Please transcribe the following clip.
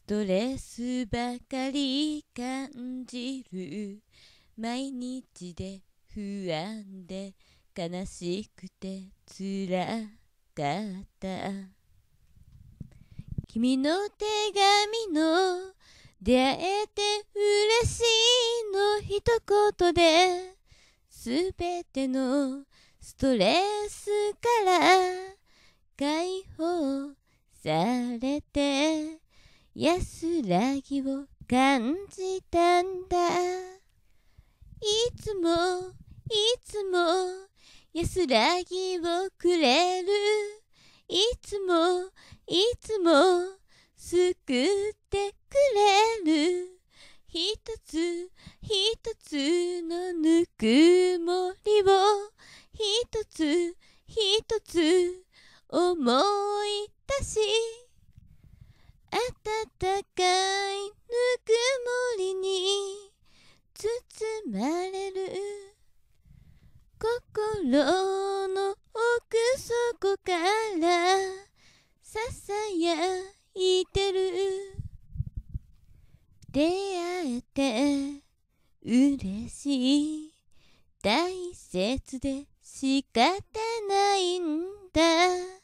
ストレスばかり感じる毎日で不安で悲しくてつらかった君の手紙の出会えて嬉しいの一言で全てのストレスから解放されて安らぎを感じたんだいつもいつも安らぎをくれるいつもいつも救ってくれるとつとつのぬくもりをとつとつ思い出し暖かいぬくもりに包まれる心の奥底からささやいてる出会えて嬉しい大切で仕方ないんだ